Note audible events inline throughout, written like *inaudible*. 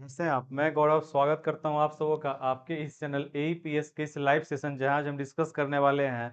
हैं आप मैं गौरव स्वागत करता हूं आप सबों का आपके इस चैनल ए पी एस के इस लाइव सेशन जहां आज हम डिस्कस करने वाले हैं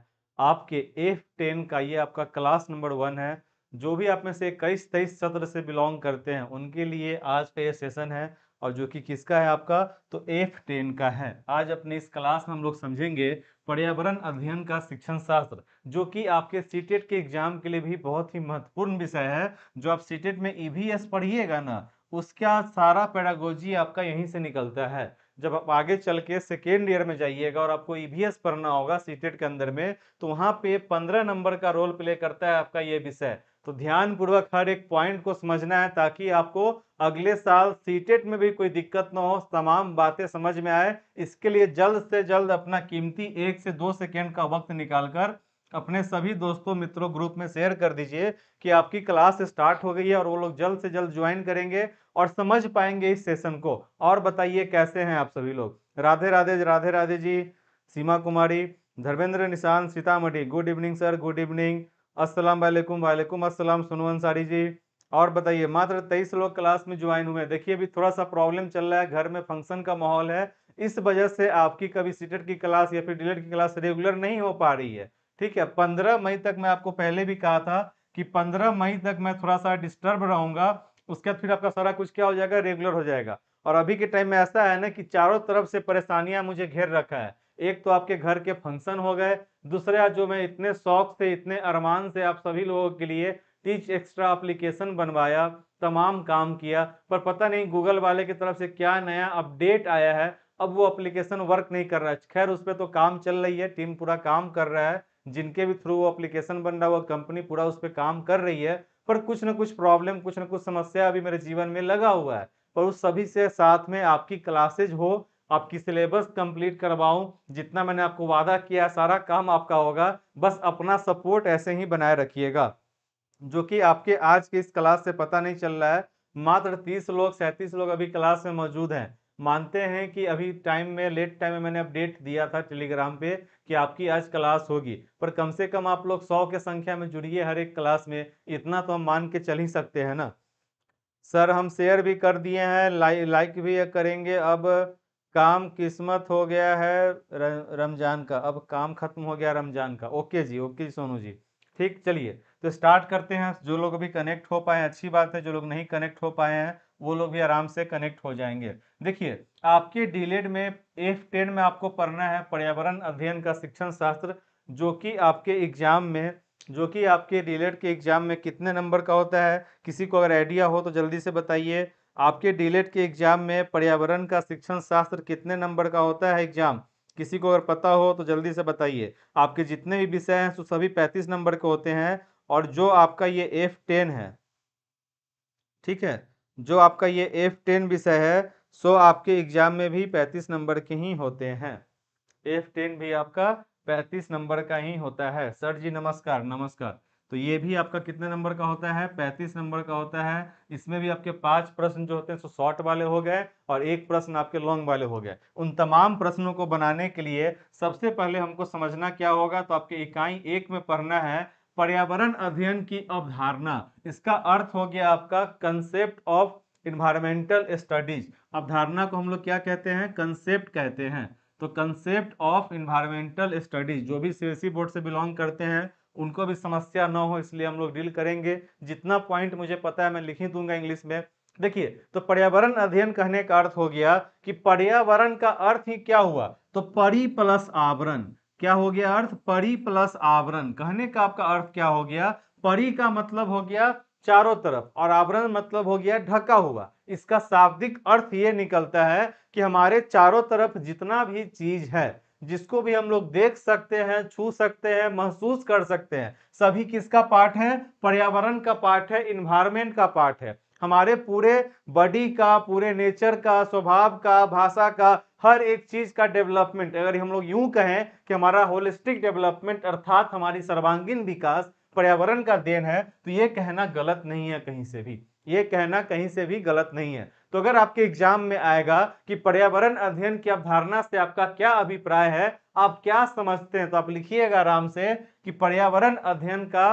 आपके एफ टेन का ये आपका क्लास नंबर वन है जो भी आप में से इक्कीस तेईस सत्र से बिलोंग करते हैं उनके लिए आज का ये सेशन है और जो कि किसका है आपका तो एफ टेन का है आज अपने इस क्लास में हम लोग समझेंगे पर्यावरण अध्ययन का शिक्षण शास्त्र जो कि आपके सीटेट e के एग्जाम के लिए भी बहुत ही महत्वपूर्ण विषय है जो आप सीटेट e में ई e पढ़िएगा ना उसका सारा पैडागोजी आपका यहीं से निकलता है जब आप आगे चल के सेकेंड ईयर में जाइएगा और आपको ई e पढ़ना होगा सीटेट e के अंदर में तो वहाँ पे पंद्रह नंबर का रोल प्ले करता है आपका ये विषय तो ध्यानपूर्वक हर एक पॉइंट को समझना है ताकि आपको अगले साल सीटेट e में भी कोई दिक्कत ना हो तमाम बातें समझ में आए इसके लिए जल्द से जल्द अपना कीमती एक से दो सेकेंड का वक्त निकालकर अपने सभी दोस्तों मित्रों ग्रुप में शेयर कर दीजिए कि आपकी क्लास स्टार्ट हो गई है और वो लोग जल्द से जल्द ज्वाइन करेंगे और समझ पाएंगे इस सेशन को और बताइए कैसे हैं आप सभी लोग राधे राधे राधे राधे जी सीमा Kumari Dharmendra Nishan Sitamarhi good evening sir good evening असलम वालेकुम वालेकुम असलम सुनो अंसारी जी और बताइए मात्र तेईस लोग क्लास में ज्वाइन हुए देखिए अभी थोड़ा सा प्रॉब्लम चल रहा है घर में फंक्शन का माहौल है इस वजह से आपकी कभी सीटेट की क्लास या फिर डिलेट की क्लास रेगुलर नहीं हो पा रही है ठीक है पंद्रह मई तक मैं आपको पहले भी कहा था कि पंद्रह मई तक मैं थोड़ा सा डिस्टर्ब रहूंगा उसके बाद फिर आपका सारा कुछ क्या हो जाएगा रेगुलर हो जाएगा और अभी के टाइम में ऐसा है ना कि चारों तरफ से परेशानियां मुझे घेर रखा है एक तो आपके घर के फंक्शन हो गए दूसरा जो मैं इतने शौक से इतने अरमान से आप सभी लोगों के लिए टीच एक्स्ट्रा अप्लीकेशन बनवाया तमाम काम किया पर पता नहीं गूगल वाले की तरफ से क्या नया अपडेट आया है अब वो अप्लीकेशन वर्क नहीं कर रहा है खैर उस पर तो काम चल रही है टीम पूरा काम कर रहा है जिनके भी थ्रू वो अप्लीकेशन बन रहा हुआ कंपनी पूरा उस पर काम कर रही है पर कुछ ना कुछ प्रॉब्लम कुछ ना कुछ समस्या अभी मेरे जीवन में लगा हुआ है पर उस सभी से साथ में आपकी क्लासेज हो आपकी सिलेबस कंप्लीट करवाऊं जितना मैंने आपको वादा किया सारा काम आपका होगा बस अपना सपोर्ट ऐसे ही बनाए रखिएगा जो कि आपके आज के इस क्लास से पता नहीं चल रहा है मात्र तीस लोग सैंतीस लोग अभी क्लास में मौजूद हैं मानते हैं कि अभी टाइम में लेट टाइम में मैंने अपडेट दिया था टेलीग्राम पे कि आपकी आज क्लास होगी पर कम से कम आप लोग सौ के संख्या में जुड़िए हर एक क्लास में इतना तो हम मान के चल ही सकते हैं ना सर हम शेयर भी कर दिए हैं लाइक लाइक भी करेंगे अब काम किस्मत हो गया है रमज़ान का अब काम ख़त्म हो गया रमज़ान का ओके जी ओके जी सोनू जी ठीक चलिए तो स्टार्ट करते हैं जो लोग अभी कनेक्ट हो पाए अच्छी बात है जो लोग नहीं कनेक्ट हो पाए हैं वो लोग भी आराम से कनेक्ट हो जाएंगे देखिए आपके डीलेड e में एफ टेन में आपको पढ़ना है पर्यावरण अध्ययन का शिक्षण शास्त्र जो कि आपके एग्जाम में जो कि आपके डीलेट e के एग्जाम में कितने नंबर का होता है किसी को अगर आइडिया हो तो जल्दी से बताइए आपके डीलेट e के एग्जाम में पर्यावरण का शिक्षण शास्त्र कितने नंबर का होता है एग्जाम किसी को अगर पता हो तो जल्दी से बताइए आपके जितने भी विषय हैं तो सभी पैंतीस नंबर के होते हैं और जो आपका ये एफ टेन है ठीक है जो आपका ये एफ टेन विषय है सो आपके एग्जाम में भी पैंतीस नंबर के ही होते हैं एफ टेन भी आपका पैंतीस नंबर का ही होता है सर जी नमस्कार नमस्कार तो ये भी आपका कितने नंबर का होता है पैंतीस नंबर का होता है इसमें भी आपके पांच प्रश्न जो होते हैं सो शॉर्ट वाले हो गए और एक प्रश्न आपके लॉन्ग वाले हो गए उन तमाम प्रश्नों को बनाने के लिए सबसे पहले हमको समझना क्या होगा तो आपके इकाई एक में पढ़ना है पर्यावरण अध्ययन की अवधारणा इसका अर्थ हो गया आपका कंसेप्ट ऑफ इन्वायरमेंटल स्टडीज अवधारणा को हम लोग क्या कहते हैं कंसेप्ट कहते हैं तो कंसेप्ट ऑफ इन्वायरमेंटल स्टडीज जो भी सी बोर्ड e से बिलोंग करते हैं उनको भी समस्या ना हो इसलिए हम लोग डील करेंगे जितना पॉइंट मुझे पता है मैं लिख ही दूंगा इंग्लिश में देखिए तो पर्यावरण अध्ययन कहने का अर्थ हो गया कि पर्यावरण का अर्थ ही क्या हुआ तो परी प्लस आवरण क्या हो गया अर्थ परी प्लस आवरण कहने का आपका अर्थ क्या हो गया परी का मतलब हो गया चारों तरफ और आवरण मतलब हो गया ढका हुआ इसका शाब्दिक अर्थ ये निकलता है कि हमारे चारों तरफ जितना भी चीज है जिसको भी हम लोग देख सकते हैं छू सकते हैं महसूस कर सकते हैं सभी किसका पार्ट है पर्यावरण का पार्ट है इन्वायरमेंट का पार्ट है हमारे पूरे बॉडी का पूरे नेचर का स्वभाव का भाषा का हर एक चीज का डेवलपमेंट अगर हम लोग यूं कहें कि हमारा होलिस्टिक डेवलपमेंट अर्थात हमारी सर्वांगीण विकास पर्यावरण का देन है तो ये कहना गलत नहीं है कहीं से भी ये कहना कहीं से भी गलत नहीं है तो अगर आपके एग्जाम में आएगा कि पर्यावरण अध्ययन की अवधारणा से आपका क्या अभिप्राय है आप क्या समझते हैं तो आप लिखिएगा आराम से कि पर्यावरण अध्ययन का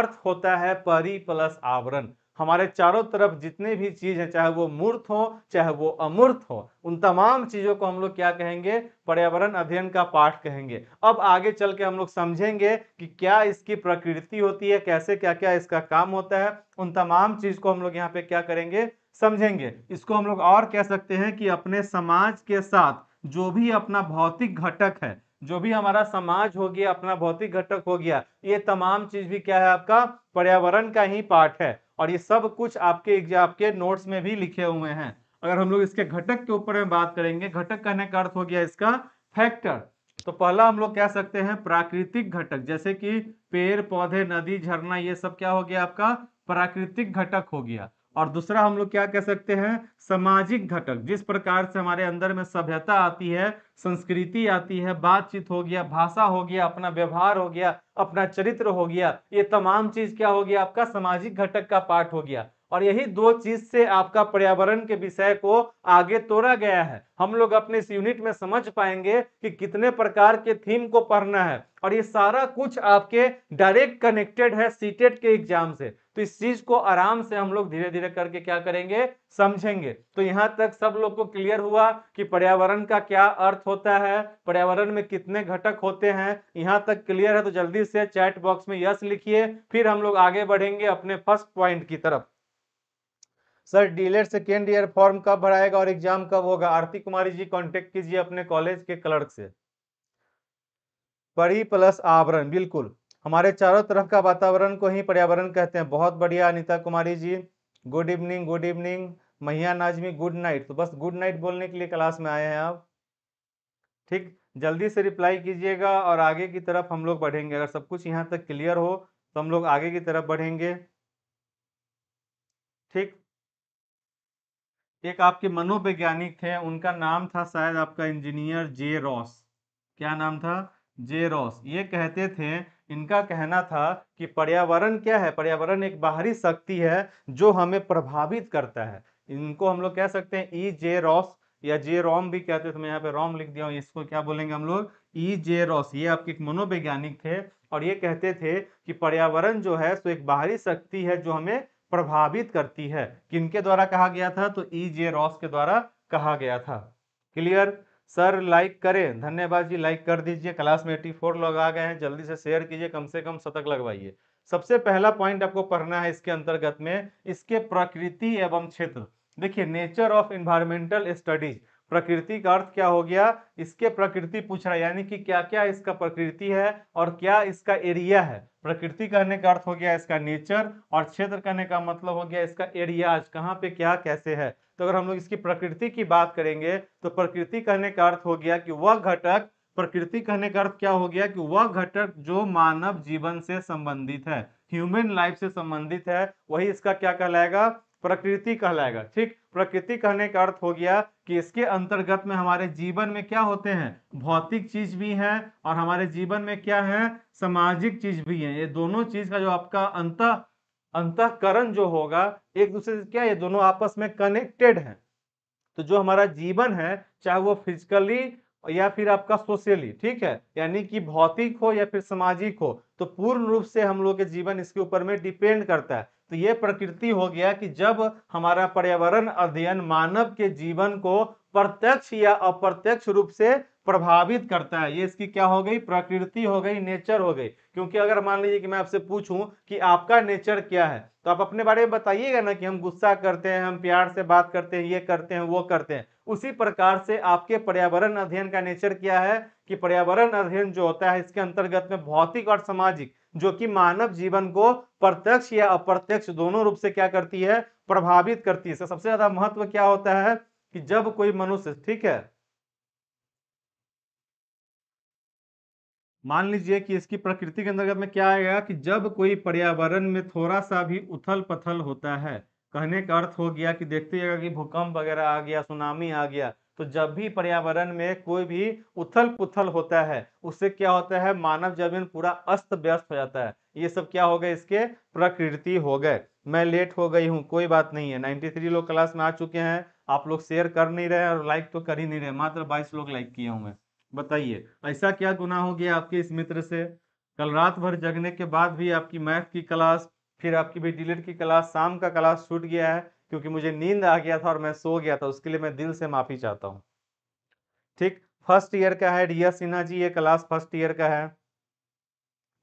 अर्थ होता है परी प्लस आवरण हमारे चारों तरफ जितने भी चीज हैं चाहे वो मूर्त हो चाहे वो अमूर्त हो उन तमाम चीजों को हम लोग क्या कहेंगे पर्यावरण अध्ययन का पाठ कहेंगे अब आगे चल के हम लोग समझेंगे कि क्या इसकी प्रकृति होती है कैसे क्या क्या इसका काम होता है उन तमाम चीज को हम लोग यहाँ पे क्या करेंगे समझेंगे इसको हम लोग और कह सकते हैं कि अपने समाज के साथ जो भी अपना भौतिक घटक है जो भी हमारा समाज हो गया अपना भौतिक घटक हो गया ये तमाम चीज भी क्या है आपका पर्यावरण का ही पार्ट है और ये सब कुछ आपके आपके नोट्स में भी लिखे हुए हैं अगर हम लोग इसके घटक के ऊपर में बात करेंगे घटक कहने का अर्थ हो गया इसका फैक्टर तो पहला हम लोग कह सकते हैं प्राकृतिक घटक जैसे कि पेड़ पौधे नदी झरना ये सब क्या हो गया आपका प्राकृतिक घटक हो गया और दूसरा हम लोग क्या कह सकते हैं सामाजिक घटक जिस प्रकार से हमारे अंदर में सभ्यता आती है संस्कृति आती है बातचीत हो गया भाषा हो गया अपना व्यवहार हो गया अपना चरित्र हो गया ये तमाम चीज क्या हो गया आपका सामाजिक घटक का पार्ट हो गया और यही दो चीज से आपका पर्यावरण के विषय को आगे तोड़ा गया है हम लोग अपने इस यूनिट में समझ पाएंगे कि कितने प्रकार के थीम को पढ़ना है और ये सारा कुछ आपके डायरेक्ट कनेक्टेड है सीटेट के एग्जाम से तो इस चीज को आराम से हम लोग धीरे धीरे करके क्या करेंगे समझेंगे तो यहाँ तक सब लोग को क्लियर हुआ कि पर्यावरण का क्या अर्थ होता है पर्यावरण में कितने घटक होते हैं यहाँ तक क्लियर है तो जल्दी से चैट बॉक्स में यस लिखिए फिर हम लोग आगे बढ़ेंगे अपने फर्स्ट पॉइंट की तरफ sir DElEd second year form कब भराएगा और एग्जाम कब होगा आरती कुमारी जी कांटेक्ट कीजिए अपने कॉलेज के क्लर्क से पढ़ी प्लस आवरण बिल्कुल हमारे चारों तरफ का वातावरण को ही पर्यावरण कहते हैं बहुत बढ़िया Anita Kumari ji good evening good evening Mahiya Najmi good night तो बस गुड नाइट बोलने के लिए क्लास में आए हैं आप ठीक जल्दी से रिप्लाई कीजिएगा और आगे की तरफ हम लोग बढ़ेंगे अगर सब कुछ यहाँ तक क्लियर हो तो हम लोग आगे की तरफ बढ़ेंगे ठीक एक आपके मनोवैज्ञानिक थे उनका नाम था शायद आपका इंजीनियर जे रॉस क्या नाम था जे रॉस ये कहते थे इनका कहना था कि पर्यावरण क्या है पर्यावरण एक बाहरी शक्ति है जो हमें प्रभावित करता है इनको हम लोग कह सकते हैं ई जे रॉस या जे रॉम भी कहते थे तो मैं यहाँ पे रॉम लिख दिया हूँ इसको क्या बोलेंगे हम लोग ई जे रॉस ये आपके एक मनोवैज्ञानिक थे और ये कहते थे कि पर्यावरण जो है सो एक बाहरी शक्ति है जो हमें प्रभावित करती है किनके द्वारा कहा गया था तो ई जे रॉस के द्वारा कहा गया था क्लियर सर लाइक करें धन्यवाद जी लाइक कर दीजिए क्लास में एटी फोर लोग आ गए हैं जल्दी से शेयर कीजिए कम से कम शतक लगवाइए सबसे पहला पॉइंट आपको पढ़ना है इसके अंतर्गत में इसके प्रकृति एवं क्षेत्र देखिए नेचर ऑफ इन्वायरमेंटल स्टडीज प्रकृति का अर्थ क्या हो गया इसके प्रकृति पूछना यानी कि क्या क्या इसका प्रकृति है और क्या इसका एरिया है प्रकृति कहने का अर्थ हो गया इसका नेचर और क्षेत्र कहने का मतलब हो गया इसका एरियाज कहाँ पे क्या कैसे है तो अगर हम लोग इसकी प्रकृति की बात करेंगे तो प्रकृति कहने का अर्थ हो गया कि वह घटक प्रकृति कहने का अर्थ क्या हो गया कि वह घटक जो मानव जीवन से संबंधित है ह्यूमन लाइफ से संबंधित है वही इसका क्या कहलाएगा प्रकृति कहलाएगा ठीक प्रकृति कहने का अर्थ हो गया कि इसके अंतर्गत में हमारे जीवन में क्या होते हैं भौतिक चीज भी है और हमारे जीवन में क्या है सामाजिक चीज भी है ये दोनों चीज का जो आपका अंत अंतकरण जो होगा एक दूसरे से क्या ये दोनों आपस में कनेक्टेड है तो जो हमारा जीवन है चाहे वो फिजिकली या फिर आपका सोशली ठीक है यानी कि भौतिक हो या फिर सामाजिक हो तो पूर्ण रूप से हम लोग के जीवन इसके ऊपर में डिपेंड करता है तो ये प्रकृति हो गया कि जब हमारा पर्यावरण अध्ययन मानव के जीवन को प्रत्यक्ष या अप्रत्यक्ष रूप से प्रभावित करता है ये इसकी क्या हो गई प्रकृति हो गई नेचर हो गई क्योंकि अगर मान लीजिए कि मैं आपसे पूछूं कि आपका नेचर क्या है तो आप अपने बारे में बताइएगा ना कि हम गुस्सा करते हैं हम प्यार से बात करते हैं ये करते हैं वो करते हैं उसी प्रकार से आपके पर्यावरण अध्ययन का नेचर क्या है कि पर्यावरण अध्ययन जो होता है इसके अंतर्गत में भौतिक और सामाजिक जो कि मानव जीवन को प्रत्यक्ष या अप्रत्यक्ष दोनों रूप से क्या करती है प्रभावित करती है सबसे ज्यादा महत्व क्या होता है कि जब कोई मनुष्य ठीक है मान लीजिए कि इसकी प्रकृति के अंतर्गत में क्या आएगा कि जब कोई पर्यावरण में थोड़ा सा भी उथल पथल होता है कहने का अर्थ हो गया कि देखते जाएगा कि भूकंप वगैरह आ गया सुनामी आ गया तो जब भी पर्यावरण में कोई भी उथल पुथल होता है उससे क्या होता है मानव जीवन पूरा अस्त व्यस्त हो जाता है ये सब क्या हो गए इसके प्रकृति हो गए मैं लेट हो गई हूँ कोई बात नहीं है 93 लोग क्लास में आ चुके हैं आप लोग शेयर कर नहीं रहे और लाइक तो कर ही नहीं रहे मात्र बाईस लोग लाइक किए होंगे बताइए ऐसा क्या गुना हो गया आपके इस मित्र से कल रात भर जगने के बाद भी आपकी मैथ की क्लास फिर आपकी भी डिलेट की क्लास शाम का क्लास छूट गया है क्योंकि मुझे नींद आ गया था और मैं सो गया था उसके लिए मैं दिल से माफ़ी चाहता हूँ ठीक फर्स्ट ईयर का है रिया सिन्हा जी ये क्लास फर्स्ट ईयर का है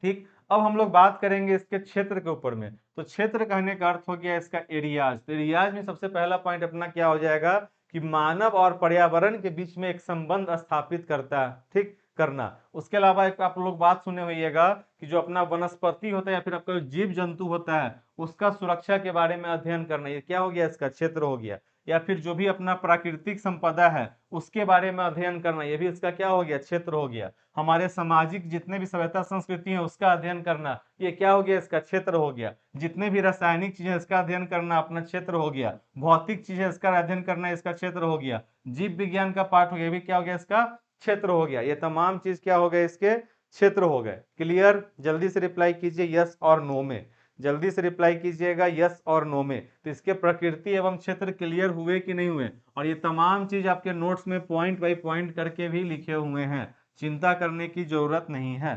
ठीक अब हम लोग बात करेंगे इसके क्षेत्र के ऊपर में तो क्षेत्र कहने का अर्थ हो गया इसका एरियाज तो एरियाज में सबसे पहला पॉइंट अपना क्या हो जाएगा कि मानव और पर्यावरण के बीच में एक संबंध स्थापित करता है ठीक करना उसके अलावा एक आप लोग बात सुने हुईगा कि जो अपना वनस्पति होता है या फिर आपका जीव जंतु होता है उसका सुरक्षा के बारे में अध्ययन करना ये क्या हो गया इसका क्षेत्र हो गया या फिर जो भी अपना प्राकृतिक संपदा है उसके बारे में अध्ययन करना ये भी इसका क्या हो गया क्षेत्र हो गया हमारे सामाजिक जितने भी सभ्यता संस्कृति है उसका अध्ययन करना ये क्या हो गया इसका क्षेत्र हो गया जितने भी रासायनिक चीजें इसका अध्ययन करना अपना क्षेत्र हो गया भौतिक चीजें इसका अध्ययन करना इसका क्षेत्र हो गया जीव विज्ञान का पाठ हो गया भी क्या हो गया इसका क्षेत्र हो गया ये तमाम चीज क्या हो गए इसके क्षेत्र हो गए क्लियर जल्दी से रिप्लाई कीजिए यस और नो में जल्दी से रिप्लाई कीजिएगा यस और नो में तो इसके प्रकृति एवं क्षेत्र क्लियर हुए कि नहीं हुए और ये तमाम चीज आपके नोट्स में पॉइंट बाई पॉइंट करके भी लिखे हुए हैं चिंता करने की जरूरत नहीं है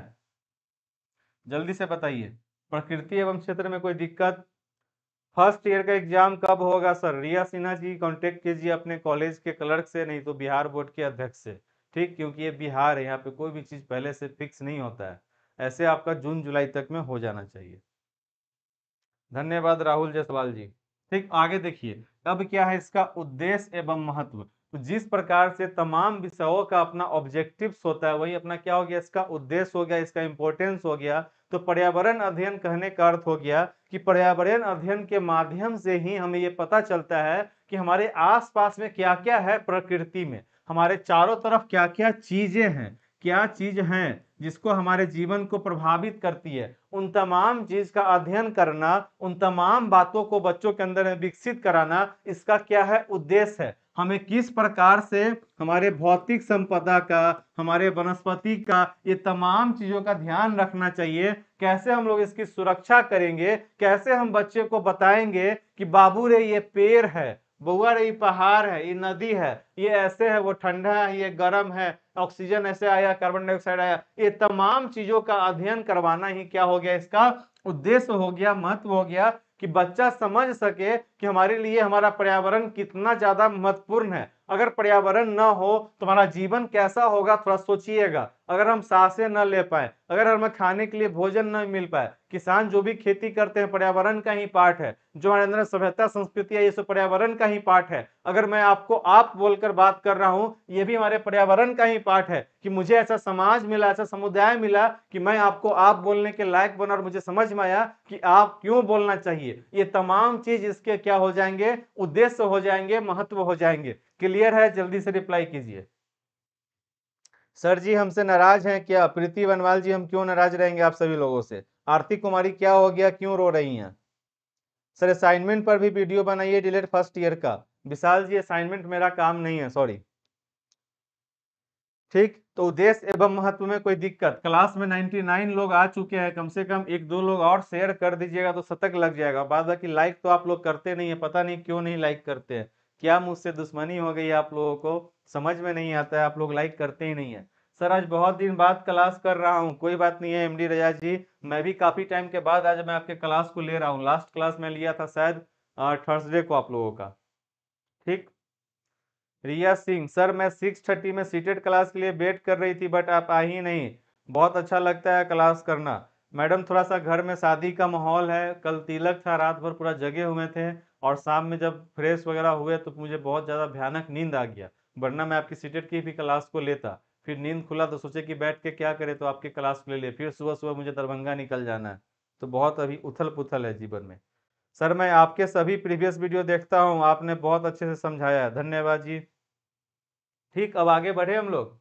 जल्दी से बताइए प्रकृति एवं क्षेत्र में कोई दिक्कत फर्स्ट ईयर का एग्जाम कब होगा सर रिया सिन्हा जी कांटेक्ट कीजिए अपने कॉलेज के क्लर्क से नहीं तो बिहार बोर्ड के अध्यक्ष से ठीक क्योंकि ये बिहार है यहाँ पे कोई भी चीज़ पहले से फिक्स नहीं होता है ऐसे आपका जून जुलाई तक में हो जाना चाहिए धन्यवाद राहुल जसवाल जी ठीक आगे देखिए अब क्या है इसका उद्देश्य एवं महत्व तो जिस प्रकार से तमाम विषयों का अपना ऑब्जेक्टिव होता है वही अपना क्या हो गया इसका उद्देश्य हो गया इसका इंपोर्टेंस हो गया तो पर्यावरण अध्ययन कहने का अर्थ हो गया कि पर्यावरण अध्ययन के माध्यम से ही हमें ये पता चलता है कि हमारे आसपास में क्या क्या है प्रकृति में हमारे चारों तरफ क्या क्या चीजें हैं क्या चीज हैं जिसको हमारे जीवन को प्रभावित करती है उन तमाम चीज का अध्ययन करना उन तमाम बातों को बच्चों के अंदर विकसित कराना इसका क्या है उद्देश्य है हमें किस प्रकार से हमारे भौतिक संपदा का हमारे वनस्पति का ये तमाम चीज़ों का ध्यान रखना चाहिए कैसे हम लोग इसकी सुरक्षा करेंगे कैसे हम बच्चे को बताएंगे कि बाबू रे ये पेड़ है बउआ ये पहाड़ है ये नदी है ये ऐसे है वो ठंडा है ये गर्म है ऑक्सीजन ऐसे आया कार्बन डाइऑक्साइड आया ये तमाम चीजों का अध्ययन करवाना ही क्या हो गया इसका उद्देश्य हो गया महत्व हो गया कि बच्चा समझ सके कि हमारे लिए हमारा पर्यावरण कितना ज्यादा महत्वपूर्ण है अगर पर्यावरण ना हो तो हमारा जीवन कैसा होगा थोड़ा सोचिएगा अगर हम सांसें न ले पाए अगर हमें खाने के लिए भोजन न मिल पाए किसान जो भी खेती करते हैं पर्यावरण का ही पार्ट है जो हमारे अंदर सभ्यता संस्कृति है ये सब पर्यावरण का ही पार्ट है अगर मैं आपको आप बोलकर बात कर रहा हूँ ये भी हमारे पर्यावरण का ही पार्ट है कि मुझे ऐसा समाज मिला ऐसा समुदाय मिला कि मैं आपको आप बोलने के लायक बना और मुझे समझ में आया कि आप क्यों बोलना चाहिए ये तमाम चीज इसके क्या हो जाएंगे उद्देश्य हो जाएंगे महत्व हो जाएंगे क्लियर है जल्दी से रिप्लाई कीजिए सर जी हमसे नाराज हैं क्या प्रीति बनवाल जी हम क्यों नाराज रहेंगे आप सभी लोगों से आरती कुमारी क्या हो गया क्यों रो रही हैं सर असाइनमेंट पर भी वीडियो बनाइए डिलेट फर्स्ट ईयर का विशाल जी असाइनमेंट मेरा काम नहीं है सॉरी ठीक तो उद्देश्य एवं महत्व में कोई दिक्कत क्लास में 99 लोग आ चुके हैं कम से कम एक दो लोग और शेयर कर दीजिएगा तो शतक लग जाएगा बाद बाकी लाइक तो आप लोग करते नहीं है पता नहीं क्यों नहीं लाइक करते हैं क्या मुझसे दुश्मनी हो गई आप लोगों को समझ में नहीं आता है आप लोग लाइक करते ही नहीं है सर आज बहुत दिन बाद क्लास कर रहा हूँ कोई बात नहीं है एमडी रजा जी मैं भी काफ़ी टाइम के बाद आज मैं आपके क्लास को ले रहा हूँ लास्ट क्लास में लिया था शायद थर्सडे को आप लोगों का ठीक रिया सिंह सर मैं सिक्स थर्टी में सीटेड क्लास के लिए वेट कर रही थी बट आप आई ही नहीं बहुत अच्छा लगता है क्लास करना मैडम थोड़ा सा घर में शादी का माहौल है कल तिलक था रात भर पूरा जगे हुए थे और शाम में जब फ्रेश वगैरह हुए तो मुझे बहुत ज़्यादा भयानक नींद आ गया वरना मैं आपकी सीटेट की भी क्लास को लेता फिर नींद खुला तो सोचे कि बैठ के क्या करे तो आपके क्लास को ले लिया फिर सुबह सुबह मुझे दरभंगा निकल जाना है तो बहुत अभी उथल पुथल है जीवन में सर मैं आपके सभी प्रीवियस वीडियो देखता हूँ आपने बहुत अच्छे से समझाया धन्यवाद जी ठीक अब आगे बढ़े हम लोग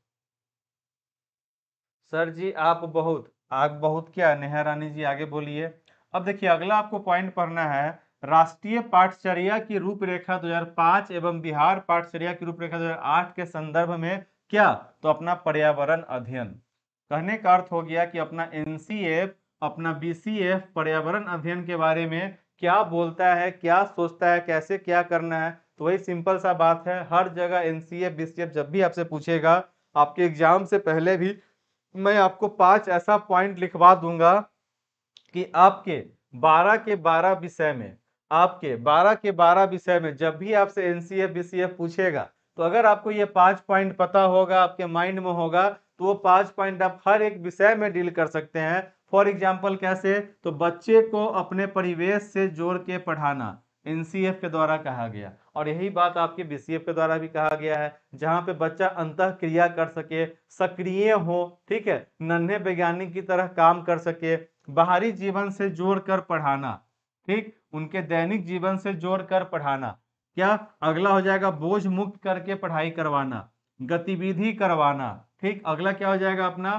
सर जी आप बहुत आप बहुत क्या नेहा रानी जी आगे बोलिए अब देखिए अगला आपको पॉइंट पढ़ना है राष्ट्रीय पाठचर्या की रूपरेखा 2005 एवं बिहार पाठचर्या की रूपरेखा 2008 के संदर्भ में क्या तो अपना पर्यावरण अध्ययन कहने का अर्थ हो गया कि अपना एनसीएफ अपना बीसीएफ पर्यावरण अध्ययन के बारे में क्या बोलता है क्या सोचता है कैसे क्या करना है तो वही सिंपल सा बात है हर जगह एन सी जब भी आपसे पूछेगा आपके एग्जाम से पहले भी मैं आपको पांच ऐसा पॉइंट लिखवा दूंगा कि आपके बारह के बारह विषय में आपके 12 के 12 विषय में जब भी आपसे एनसीएफ बीसीएफ पूछेगा तो अगर आपको ये पांच पॉइंट पता होगा आपके माइंड में होगा तो वो पांच पॉइंट आप हर एक विषय में डील कर सकते हैं फॉर एग्जाम्पल कैसे तो बच्चे को अपने परिवेश से जोड़ के पढ़ाना एनसीएफ के द्वारा कहा गया और यही बात आपके बीसीएफ के द्वारा भी कहा गया है जहाँ पे बच्चा अंत क्रिया कर सके सक्रिय हो ठीक है नन्हे वैज्ञानिक की तरह काम कर सके बाहरी जीवन से जोड़कर पढ़ाना ठीक उनके दैनिक जीवन से जोड़कर पढ़ाना क्या अगला हो जाएगा बोझ मुक्त करके पढ़ाई करवाना गतिविधि करवाना ठीक अगला क्या हो जाएगा अपना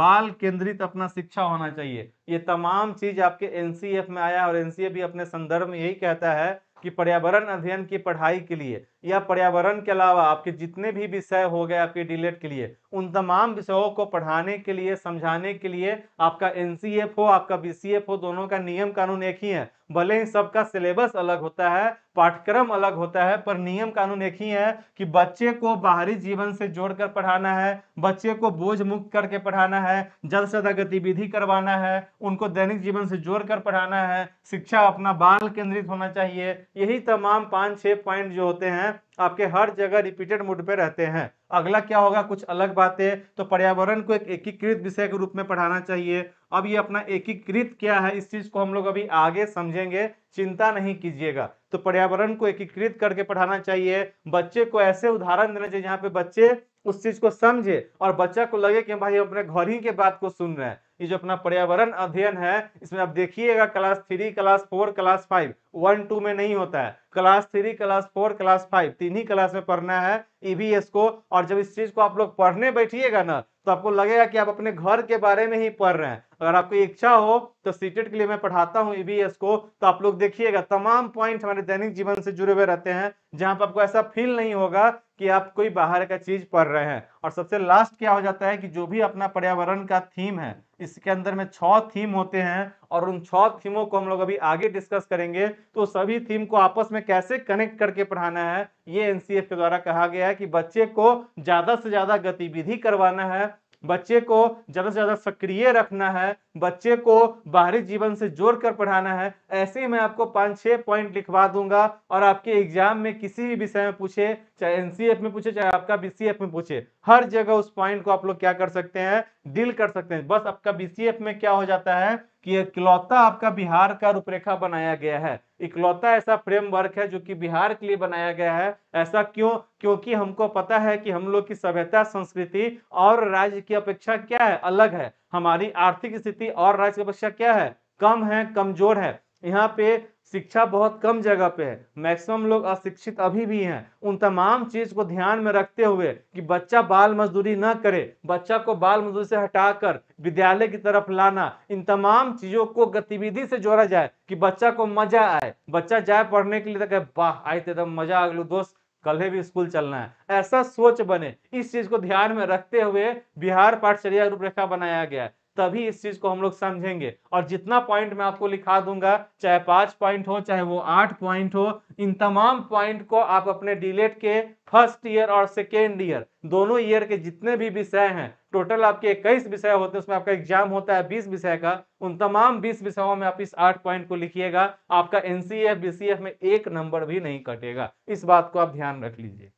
बाल केंद्रित अपना शिक्षा होना चाहिए ये तमाम चीज आपके एनसीएफ में आया और एनसीएफ भी अपने संदर्भ में यही कहता है कि पर्यावरण अध्ययन की पढ़ाई के लिए या पर्यावरण के अलावा आपके जितने भी विषय हो गए आपके डिलेट के लिए उन तमाम विषयों को पढ़ाने के लिए समझाने के लिए आपका एन हो आपका बी हो दोनों का नियम कानून एक ही है भले ही सबका सिलेबस अलग होता है पाठ्यक्रम अलग होता है पर नियम कानून एक ही है कि बच्चे को बाहरी जीवन से जोड़कर पढ़ाना है बच्चे को बोझ मुक्त करके पढ़ाना है जल से गतिविधि करवाना है उनको दैनिक जीवन से जोड़कर पढ़ाना है शिक्षा अपना बाल केंद्रित होना चाहिए यही तमाम पाँच छः पॉइंट जो होते हैं आपके हर जगह रिपीटेड मोड पे रहते हैं अगला क्या होगा कुछ अलग बातें तो पर्यावरण को एक एकीकृत विषय के रूप में पढ़ाना चाहिए अब ये अपना एकीकृत क्या है इस चीज को हम लोग अभी आगे समझेंगे चिंता नहीं कीजिएगा तो पर्यावरण को एकीकृत करके पढ़ाना चाहिए बच्चे को ऐसे उदाहरण देना चाहिए जहाँ पे बच्चे उस चीज को समझे और बच्चा को लगे कि भाई अपने घर ही के बात को सुन रहे हैं ये जो अपना पर्यावरण अध्ययन है इसमें आप देखिएगा class three class four class five one two में नहीं होता है class three class four class five तीन ही क्लास में पढ़ना है ईवीएस e को और जब इस चीज को आप लोग पढ़ने बैठिएगा ना तो आपको लगेगा कि आप अपने घर के बारे में ही पढ़ रहे हैं अगर आपकी इच्छा हो तो सीटेट e के लिए मैं पढ़ाता हूँ ईवीएस e को तो आप लोग देखिएगा तमाम पॉइंट हमारे दैनिक जीवन से जुड़े हुए रहते हैं जहां पर आपको ऐसा फील नहीं होगा कि आप कोई बाहर का चीज पढ़ रहे हैं और सबसे लास्ट क्या हो जाता है कि जो भी अपना पर्यावरण का थीम है इसके अंदर में छह थीम होते हैं और उन छह थीमों को हम लोग अभी आगे डिस्कस करेंगे तो सभी थीम को आपस में कैसे कनेक्ट करके पढ़ाना है ये एनसीएफ के द्वारा कहा गया है कि बच्चे को ज्यादा से ज्यादा गतिविधि करवाना है बच्चे को ज्यादा से ज्यादा सक्रिय रखना है बच्चे को बाहरी जीवन से जोड़कर पढ़ाना है ऐसे ही मैं आपको पांच छह पॉइंट लिखवा दूंगा और आपके एग्जाम में किसी भी विषय में पूछे चाहे एनसीएफ e में पूछे चाहे आपका बीसीएफ e में पूछे हर जगह उस पॉइंट को आप लोग क्या कर सकते हैं डील कर सकते हैं बस आपका बीसीएफ e में क्या हो जाता है कि इकलौता आपका बिहार का रूपरेखा बनाया गया है इकलौता ऐसा फ्रेमवर्क है जो कि बिहार के लिए बनाया गया है ऐसा क्यों क्योंकि हमको पता है कि हम लोग की सभ्यता संस्कृति और राज्य की अपेक्षा क्या है अलग है हमारी आर्थिक स्थिति और राज्य की अपेक्षा क्या है कम है कमजोर है यहाँ पे शिक्षा बहुत कम जगह पे है मैक्सिमम लोग अशिक्षित अभी भी हैं उन तमाम चीज को ध्यान में रखते हुए कि बच्चा बाल मजदूरी ना करे बच्चा को बाल मजदूरी से हटाकर विद्यालय की तरफ लाना इन तमाम चीजों को गतिविधि से जोड़ा जाए कि बच्चा को मजा आए बच्चा जाए पढ़ने के लिए तो वाह आए थे तो मजा आ गलू दोस्त कल भी स्कूल चलना है ऐसा सोच बने इस चीज को ध्यान में रखते हुए बिहार पाठचर्या रूपरेखा बनाया गया है तभी इस चीज को हम लोग समझेंगे और जितना पॉइंट मैं आपको लिखा दूंगा चाहे पांच पॉइंट हो चाहे वो आठ पॉइंट हो इन तमाम पॉइंट को आप अपने डीलेट के फर्स्ट ईयर और सेकेंड ईयर दोनों ईयर के जितने भी विषय हैं टोटल आपके इक्कीस विषय होते हैं उसमें आपका एग्जाम होता है बीस विषय का उन तमाम बीस विषयों में आप इस आठ पॉइंट को लिखिएगा आपका एनसीएफ बीसीएफ में एक नंबर भी नहीं कटेगा इस बात को आप ध्यान रख लीजिए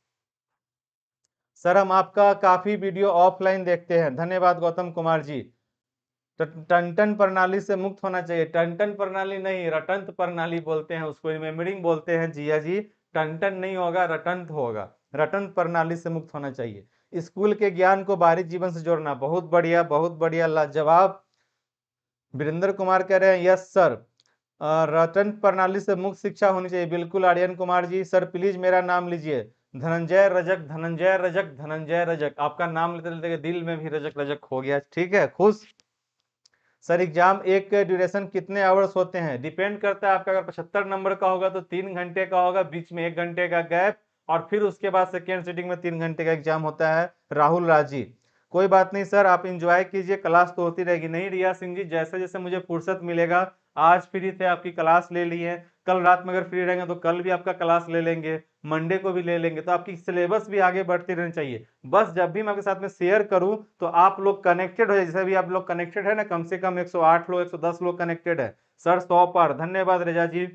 सर हम आपका काफी वीडियो ऑफलाइन देखते हैं धन्यवाद गौतम कुमार जी तो टंटन प्रणाली से मुक्त होना चाहिए टंटन प्रणाली नहीं रटंत प्रणाली बोलते हैं उसको रिमेम्बरिंग बोलते हैं जिया जी टंटन नहीं होगा रटंत होगा रटंत प्रणाली से मुक्त होना चाहिए स्कूल के ज्ञान को बारीक जीवन से जोड़ना बहुत बढ़िया बहुत बढ़िया लाजवाब वीरेंद्र कुमार कह रहे हैं यस सर रतन प्रणाली से मुक्त शिक्षा होनी चाहिए बिल्कुल आर्यन कुमार जी सर प्लीज मेरा नाम लीजिए धनंजय रजक धनंजय रजक धनंजय रजक आपका नाम लेते लेते दिल में भी रजक रजक हो गया ठीक है खुश सर एग्जाम एक ड्यूरेशन कितने आवर्स होते हैं डिपेंड करता है आपका अगर पचहत्तर नंबर का होगा तो तीन घंटे का होगा बीच में एक घंटे का गैप और फिर उसके बाद सेकेंड सीटिंग में तीन घंटे का एग्जाम होता है राहुल राजी कोई बात नहीं सर आप इंजॉय कीजिए क्लास तो होती रहेगी नहीं रिया सिंह जी जैसे जैसे मुझे फुर्सत मिलेगा आज फ्री थे आपकी क्लास ले लिए कल रात में अगर फ्री रहेंगे तो कल भी आपका क्लास ले लेंगे मंडे को भी ले लेंगे तो आपकी सिलेबस भी आगे बढ़ती रहनी चाहिए बस जब भी मैं आपके साथ में शेयर करूं तो आप लोग कनेक्टेड हो जैसे भी आप लोग कनेक्टेड है ना कम से कम 108 लोग 110 लोग कनेक्टेड है सर सौ पर धन्यवाद रेजा जी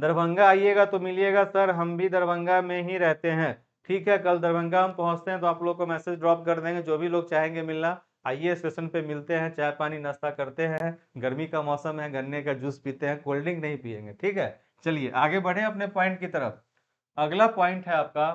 दरभंगा आइएगा तो मिलिएगा सर हम भी दरभंगा में ही रहते हैं ठीक है कल दरभंगा हम पहुंचते हैं तो आप लोग को मैसेज ड्रॉप कर देंगे जो भी लोग चाहेंगे मिलना आइए स्टेशन पे मिलते हैं चाय पानी नाश्ता करते हैं गर्मी का मौसम है गन्ने का जूस पीते हैं कोल्ड ड्रिंक नहीं पियेंगे ठीक है चलिए आगे बढ़े अपने पॉइंट की तरफ अगला पॉइंट है आपका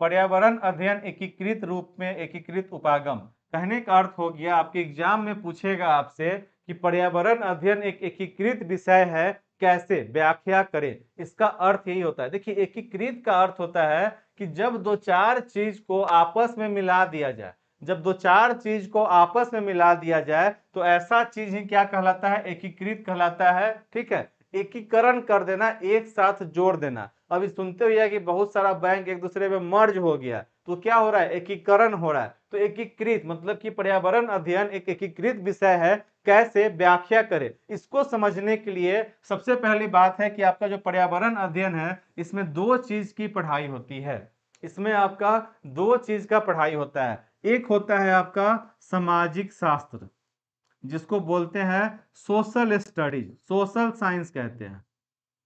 पर्यावरण अध्ययन एकीकृत रूप में एकीकृत उपागम कहने का अर्थ हो गया आपके एग्जाम में पूछेगा आपसे कि पर्यावरण अध्ययन एक एकीकृत विषय है कैसे व्याख्या करें इसका अर्थ यही होता है देखिए एकीकृत का अर्थ होता है कि जब दो चार चीज को आपस में मिला दिया जाए जब दो चार चीज को आपस में मिला दिया जाए तो ऐसा चीज ही क्या कहलाता है एकीकृत कहलाता है ठीक है एकीकरण कर देना एक साथ जोड़ देना अभी सुनते हुए कि बहुत सारा बैंक एक दूसरे में मर्ज हो गया तो क्या हो रहा है एकीकरण हो रहा है तो एकीकृत मतलब कि पर्यावरण अध्ययन एक एकीकृत विषय है कैसे व्याख्या करें इसको समझने के लिए सबसे पहली बात है कि आपका जो पर्यावरण अध्ययन है इसमें दो चीज की पढ़ाई होती है इसमें आपका दो चीज का पढ़ाई होता है एक होता है आपका सामाजिक शास्त्र जिसको बोलते हैं सोशल स्टडीज सोशल साइंस कहते हैं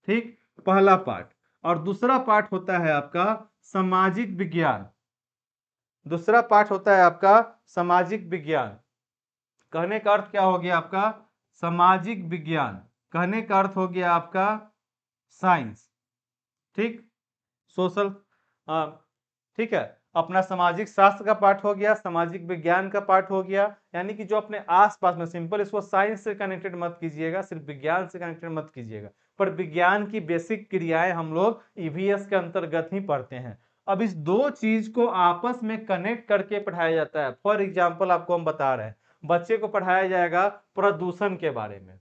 ठीक पहला पार्ट और दूसरा पार्ट होता है आपका सामाजिक विज्ञान दूसरा पाठ होता है आपका सामाजिक विज्ञान कहने का अर्थ क्या हो गया आपका सामाजिक विज्ञान कहने का अर्थ हो गया आपका साइंस ठीक सोशल ठीक है अपना सामाजिक शास्त्र का पाठ हो गया सामाजिक विज्ञान का पाठ हो गया यानी कि जो अपने आसपास में सिंपल इसको साइंस से कनेक्टेड मत कीजिएगा सिर्फ विज्ञान से कनेक्टेड मत कीजिएगा पर विज्ञान की बेसिक क्रियाएं हम लोग ईवीएस e के अंतर्गत ही पढ़ते हैं अब इस दो चीज को आपस में कनेक्ट करके पढ़ाया जाता है फॉर एग्जाम्पल आपको हम बता रहे हैं बच्चे को पढ़ाया जाएगा प्रदूषण के बारे में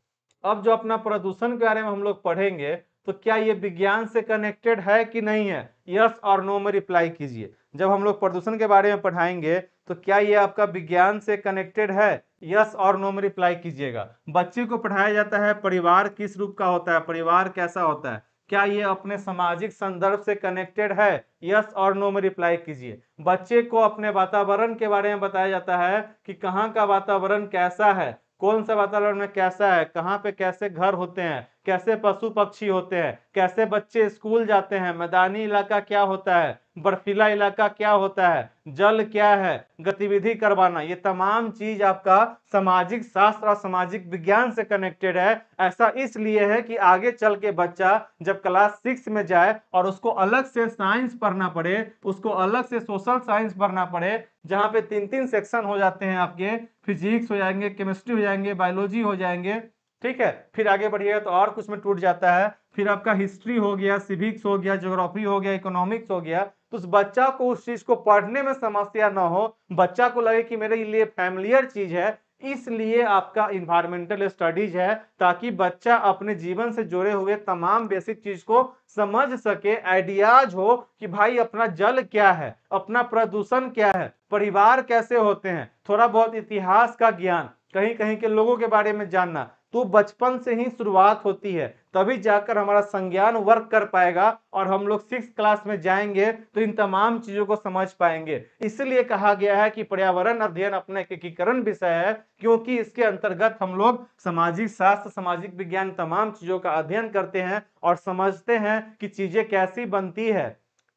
अब जो अपना प्रदूषण के बारे में हम लोग पढ़ेंगे तो क्या ये विज्ञान से कनेक्टेड है कि नहीं है यस और नो में रिप्लाई कीजिए जब हम लोग प्रदूषण के बारे में पढ़ाएंगे तो क्या ये आपका विज्ञान से कनेक्टेड है यस और नो में रिप्लाई कीजिएगा बच्चे को पढ़ाया जाता है परिवार किस रूप का होता है परिवार कैसा होता है क्या ये अपने सामाजिक संदर्भ से कनेक्टेड है यस और नो में रिप्लाई कीजिए बच्चे को अपने वातावरण के बारे में बताया जाता है कि कहाँ का वातावरण कैसा है कौन सा वातावरण में कैसा है कहाँ पे कैसे घर होते हैं कैसे पशु पक्षी होते हैं कैसे बच्चे स्कूल जाते हैं मैदानी इलाका क्या होता है बर्फीला इलाका क्या होता है जल क्या है गतिविधि करवाना ये तमाम चीज आपका सामाजिक शास्त्र और सामाजिक विज्ञान से कनेक्टेड है ऐसा इसलिए है कि आगे चल के बच्चा जब क्लास सिक्स में जाए और उसको अलग से साइंस पढ़ना पड़े उसको अलग से सोशल साइंस पढ़ना पड़े जहाँ पे तीन तीन सेक्शन हो जाते हैं आपके फिजिक्स हो जाएंगे केमिस्ट्री हो जाएंगे बायोलॉजी हो जाएंगे ठीक है फिर आगे बढ़िएगा तो और कुछ में टूट जाता है फिर आपका हिस्ट्री हो गया सिविक्स हो गया ज्योग्राफी हो गया इकोनॉमिक्स हो गया तो उस बच्चा को उस चीज को पढ़ने में समस्या ना हो बच्चा को लगे कि मेरे लिए फैमिलियर चीज है इसलिए आपका इन्वायरमेंटल स्टडीज है ताकि बच्चा अपने जीवन से जुड़े हुए तमाम बेसिक चीज को समझ सके आइडियाज हो कि भाई अपना जल क्या है अपना प्रदूषण क्या है परिवार कैसे होते हैं थोड़ा बहुत इतिहास का ज्ञान कहीं कहीं के लोगों के बारे में जानना तो बचपन से ही शुरुआत होती है तभी जाकर हमारा संज्ञान वर्क कर पाएगा और हम लोग सिक्स क्लास में जाएंगे तो इन तमाम चीजों को समझ पाएंगे इसलिए कहा गया है कि पर्यावरण अध्ययन अपना एकीकरण विषय है क्योंकि इसके अंतर्गत हम लोग सामाजिक शास्त्र सामाजिक विज्ञान तमाम चीजों का अध्ययन करते हैं और समझते हैं कि चीजें कैसी बनती है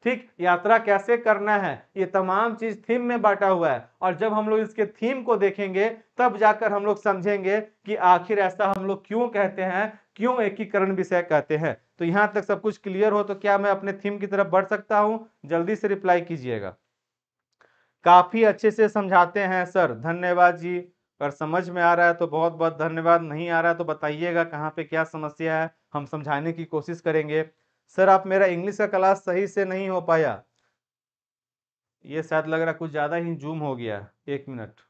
ठीक यात्रा कैसे करना है ये तमाम चीज थीम में बांटा हुआ है और जब हम लोग इसके थीम को देखेंगे तब जाकर हम लोग समझेंगे कि आखिर ऐसा हम लोग क्यों कहते हैं क्यों एकीकरण विषय कहते हैं तो यहाँ तक सब कुछ क्लियर हो तो क्या मैं अपने थीम की तरफ बढ़ सकता हूँ जल्दी से रिप्लाई कीजिएगा काफी अच्छे से समझाते हैं सर धन्यवाद जी अगर समझ में आ रहा है तो बहुत बहुत धन्यवाद नहीं आ रहा है तो बताइएगा कहाँ पे क्या समस्या है हम समझाने की कोशिश करेंगे सर आप मेरा इंग्लिश का क्लास सही से नहीं हो पाया ये शायद लग रहा कुछ ज़्यादा ही जूम हो गया एक मिनट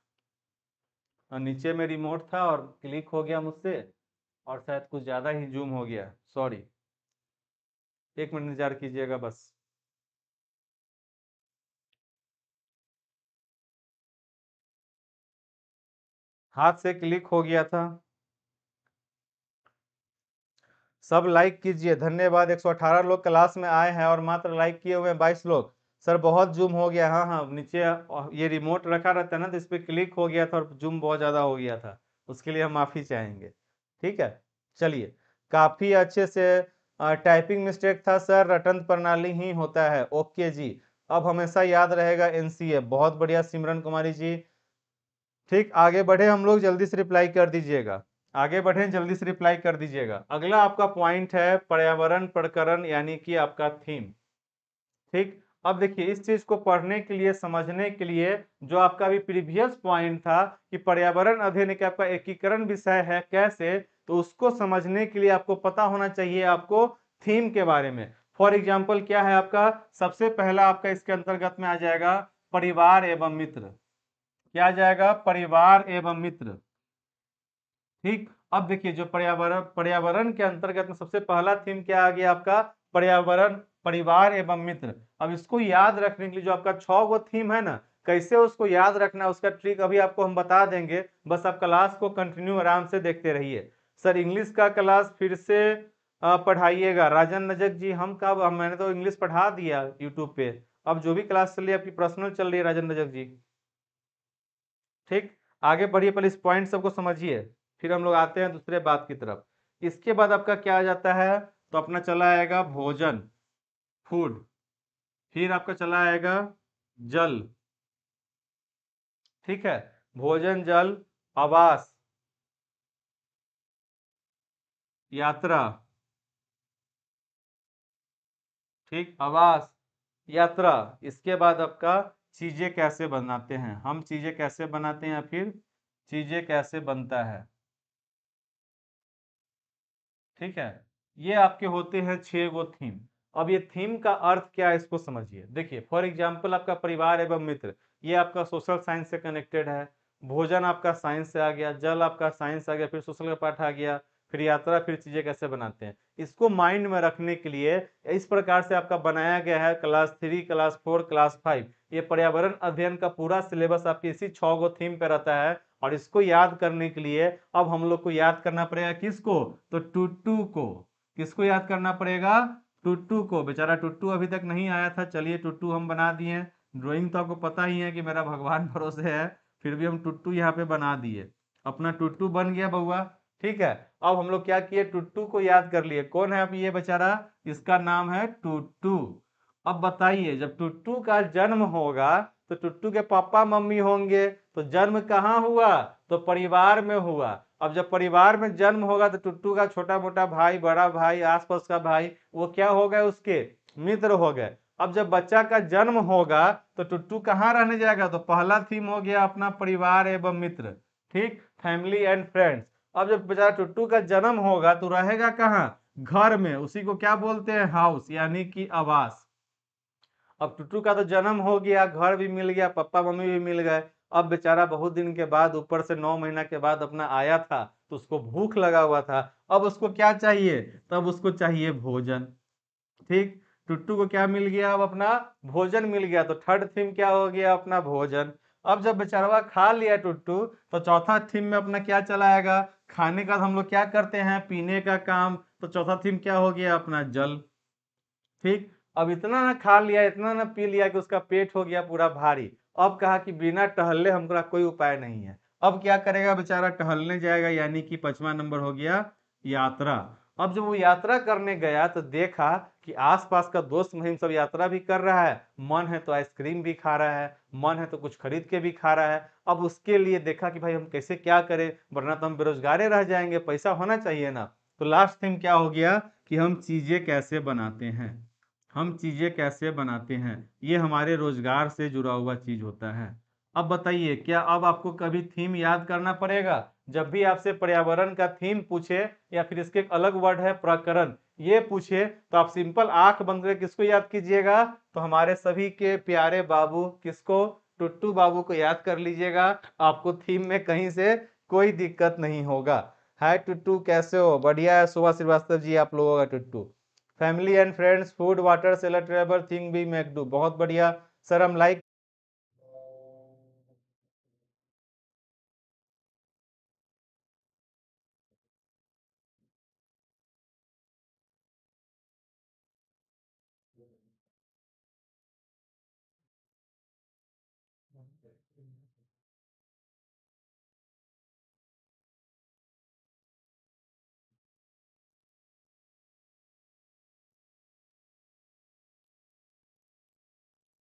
और नीचे में रिमोट था और क्लिक हो गया मुझसे और शायद कुछ ज़्यादा ही जूम हो गया सॉरी एक मिनट इंतजार कीजिएगा बस हाथ से क्लिक हो गया था सब लाइक कीजिए धन्यवाद 118 लोग क्लास में आए हैं और मात्र लाइक किए हुए हैं बाईस लोग सर बहुत जूम हो गया हाँ हाँ नीचे ये रिमोट रखा रहता है ना तो इस पर क्लिक हो गया था और जूम बहुत ज़्यादा हो गया था उसके लिए हम माफ़ी चाहेंगे ठीक है चलिए काफ़ी अच्छे से टाइपिंग मिस्टेक था सर रटन प्रणाली ही होता है ओके जी अब हमेशा याद रहेगा एन बहुत बढ़िया सिमरन कुमारी जी ठीक आगे बढ़े हम लोग जल्दी से रिप्लाई कर दीजिएगा आगे बढ़े जल्दी से रिप्लाई कर दीजिएगा अगला आपका पॉइंट है पर्यावरण प्रकरण यानी कि आपका थीम ठीक अब देखिए इस चीज को पढ़ने के लिए समझने के लिए जो आपका अभी प्रीवियस पॉइंट था कि पर्यावरण अध्ययन के आपका एकीकरण विषय है कैसे तो उसको समझने के लिए आपको पता होना चाहिए आपको थीम के बारे में फॉर एग्जाम्पल क्या है आपका सबसे पहला आपका इसके अंतर्गत में आ जाएगा परिवार एवं मित्र क्या आ जाएगा परिवार एवं मित्र ठीक अब देखिए जो पर्यावरण पर्यावरण के अंतर्गत में सबसे पहला थीम क्या आ गया आपका पर्यावरण परिवार एवं मित्र अब इसको याद रखने के लिए जो आपका छ वो थीम है ना कैसे उसको याद रखना उसका ट्रिक अभी आपको हम बता देंगे बस आप क्लास को कंटिन्यू आराम से देखते रहिए सर इंग्लिश का क्लास फिर से पढ़ाइएगा राजन नजक जी हम कब मैंने तो इंग्लिश पढ़ा दिया यूट्यूब पे अब जो भी क्लास चल रही है आपकी पर्सनल चल रही है राजन नजक जी ठीक आगे बढ़िए पहले इस पॉइंट सबको समझिए फिर हम लोग आते हैं दूसरे बात की तरफ इसके बाद आपका क्या आ जाता है तो अपना चला आएगा भोजन फूड फिर आपका चला आएगा जल ठीक है भोजन जल आवास यात्रा ठीक आवास यात्रा इसके बाद आपका चीजें कैसे बनाते हैं हम चीजें कैसे बनाते हैं फिर चीजें कैसे बनता है ठीक है ये आपके होते हैं छह गो थीम अब ये थीम का अर्थ क्या है इसको समझिए देखिए फॉर एग्जाम्पल आपका परिवार एवं मित्र ये आपका सोशल साइंस से कनेक्टेड है भोजन आपका साइंस से आ गया जल आपका साइंस से आ गया फिर सोशल का पाठ आ गया फिर यात्रा फिर चीज़ें कैसे बनाते हैं इसको माइंड में रखने के लिए इस प्रकार से आपका बनाया गया है class three class four class five ये पर्यावरण अध्ययन का पूरा सिलेबस आपके इसी छो थीम पर रहता है और इसको याद करने के लिए अब हम लोग को याद करना पड़ेगा किसको तो टुट्टू को किसको याद करना पड़ेगा टुट्टू को बेचारा टुट्टू अभी तक नहीं आया था चलिए टुट्टू हम बना दिए ड्राइंग तो आपको पता ही है कि मेरा भगवान *laughs* भरोसे है फिर भी हम टुट्टू यहाँ पे बना दिए अपना टुट्टू बन गया बउआ ठीक है अब हम लोग क्या किए टुट्टू को याद कर लिए कौन है अब ये बेचारा इसका नाम है टुट्टू अब बताइए जब टुट्टू का जन्म होगा तो टुट्टू के पापा मम्मी होंगे तो जन्म कहाँ हुआ तो परिवार में हुआ अब जब परिवार में जन्म होगा तो टुट्टू का छोटा मोटा भाई बड़ा भाई आसपास का भाई वो क्या हो गए उसके मित्र हो गए अब जब बच्चा का जन्म होगा तो टुट्टू कहाँ रहने जाएगा तो पहला थीम हो गया अपना परिवार एवं मित्र ठीक फैमिली एंड फ्रेंड्स अब जब बेचारा टुट्टू का जन्म होगा तो रहेगा कहाँ घर में उसी को क्या बोलते हैं हाउस यानी कि आवास अब टुटू का तो जन्म हो गया घर भी मिल गया पप्पा मम्मी भी मिल गए अब बेचारा बहुत दिन के बाद ऊपर से नौ महीना के बाद अपना आया था तो उसको भूख लगा हुआ था अब उसको क्या चाहिए तब उसको चाहिए भोजन ठीक टुट्टू को क्या मिल गया अब अपना भोजन मिल गया तो थर्ड थीम क्या हो गया अपना भोजन अब जब बेचारवा खा लिया टुट्टू तो चौथा थीम में अपना क्या चलाएगा खाने का हम लोग क्या करते हैं पीने का काम तो चौथा थीम क्या हो गया अपना जल ठीक अब इतना ना खा लिया इतना ना पी लिया कि उसका पेट हो गया पूरा भारी अब कहा कि बिना टहलने हमको कोई उपाय नहीं है अब क्या करेगा बेचारा टहलने जाएगा यानी कि पचवा नंबर हो गया यात्रा अब जब वो यात्रा करने गया तो देखा कि आसपास का दोस्त महिम सब यात्रा भी कर रहा है मन है तो आइसक्रीम भी खा रहा है मन है तो कुछ खरीद के भी खा रहा है अब उसके लिए देखा कि भाई हम कैसे क्या करें वरना तो हम बेरोजगारे रह जाएंगे पैसा होना चाहिए ना तो लास्ट थिंग क्या हो गया कि हम चीजें कैसे बनाते हैं हम चीज़ें कैसे बनाते हैं ये हमारे रोजगार से जुड़ा हुआ चीज़ होता है अब बताइए क्या अब आपको कभी थीम याद करना पड़ेगा जब भी आपसे पर्यावरण का थीम पूछे या फिर इसके एक अलग वर्ड है प्रकरण ये पूछे तो आप सिंपल आंख बंद कर किसको याद कीजिएगा तो हमारे सभी के प्यारे बाबू किसको टुट्टू बाबू को याद कर लीजिएगा आपको थीम में कहीं से कोई दिक्कत नहीं होगा हाय टुट्टू कैसे हो बढ़िया है सुभाष श्रीवास्तव जी आप लोगों का टुट्टू family and friends food water selectable thing भी मैक डू बहुत बढ़िया सर हम लाइक